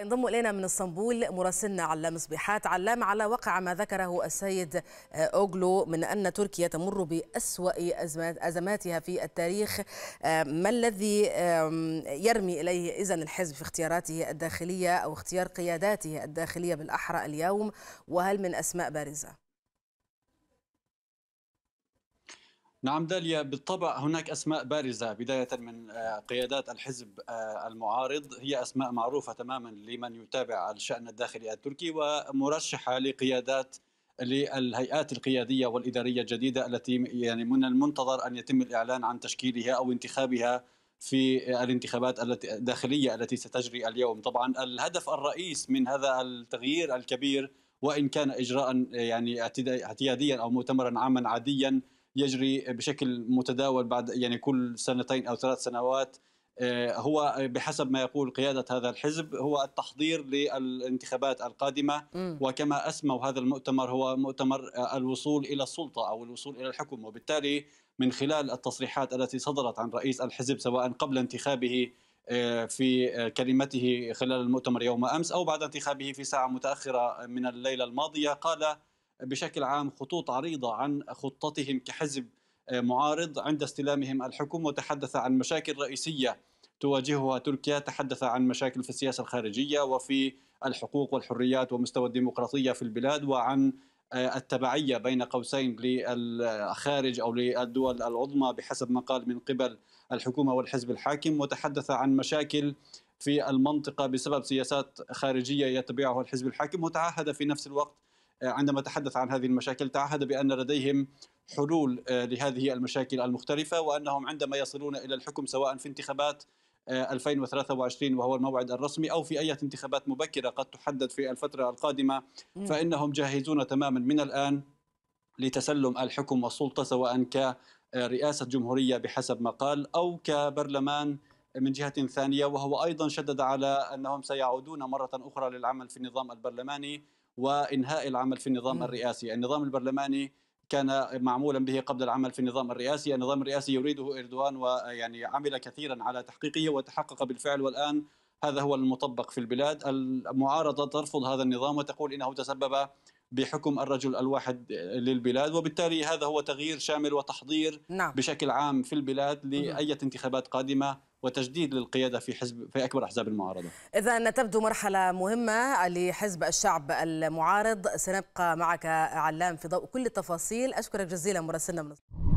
ينضم الينا من اسطنبول مراسلنا علام صبيحات علام على وقع ما ذكره السيد آه، اوغلو من ان تركيا تمر باسوا ازماتها في التاريخ آه، ما الذي يرمي اليه اذا الحزب في اختياراته الداخليه او اختيار قياداته الداخليه بالاحرى اليوم وهل من اسماء بارزه نعم داليا بالطبع هناك اسماء بارزه بدايه من آه، قيادات الحزب آه، المعارض هي اسماء معروفه تماما لمن يتابع الشان الداخلي التركي ومرشحه لقيادات للهيئات القياديه والاداريه الجديده التي يعني من المنتظر ان يتم الاعلان عن تشكيلها او انتخابها في الانتخابات التي الداخليه التي ستجري اليوم، طبعا الهدف الرئيس من هذا التغيير الكبير وان كان اجراء يعني اعتياديا او مؤتمرا عاما عاديا يجري بشكل متداول بعد يعني كل سنتين او ثلاث سنوات آه، هو بحسب ما يقول قيادة هذا الحزب هو التحضير للانتخابات القادمة وكما أسموا هذا المؤتمر هو مؤتمر آه، الوصول إلى السلطة أو الوصول إلى الحكم وبالتالي من خلال التصريحات التي صدرت عن رئيس الحزب سواء قبل انتخابه آه، في كلمته خلال المؤتمر يوم أمس أو بعد انتخابه في ساعة متأخرة من الليلة الماضية قال بشكل عام خطوط عريضه عن خطتهم كحزب آه، معارض عند استلامهم الحكم وتحدث عن مشاكل رئيسيه تواجهها تركيا تحدث عن مشاكل في السياسه الخارجيه وفي الحقوق والحريات ومستوى الديمقراطيه في البلاد وعن آه، التبعيه بين قوسين للخارج او للدول العظمى بحسب ما قال من قبل الحكومه والحزب الحاكم وتحدث عن مشاكل في المنطقه بسبب سياسات خارجيه يتبعها الحزب الحاكم وتعهد في نفس الوقت آه، عندما تحدث عن هذه المشاكل تعهد بان لديهم حلول آه، لهذه المشاكل المختلفه وانهم عندما يصلون الى الحكم سواء في انتخابات 2023 آه، وهو الموعد الرسمي او في اي انتخابات مبكره قد تحدد في الفتره القادمه فانهم جاهزون تماما من الان لتسلم الحكم والسلطه سواء كرئاسه جمهوريه بحسب ما قال او كبرلمان من جهة ثانية وهو أيضا شدد على أنهم سيعودون مرة أخرى للعمل في النظام البرلماني وانهاء العمل في النظام الرئاسي، النظام البرلماني كان معمولا به قبل العمل في النظام الرئاسي، النظام الرئاسي يريده اردوان ويعني عمل كثيرا على تحقيقه وتحقق بالفعل والان هذا هو المطبق في البلاد، المعارضه ترفض هذا النظام وتقول انه تسبب بحكم الرجل الواحد للبلاد وبالتالي هذا هو تغيير شامل وتحضير نعم. بشكل عام في البلاد لأية انتخابات قادمة وتجديد للقياده في حزب في اكبر احزاب المعارضه. اذا تبدو مرحله مهمه لحزب الشعب المعارض، سنبقى معك علام في ضوء كل التفاصيل، اشكرك جزيلا مراسلنا من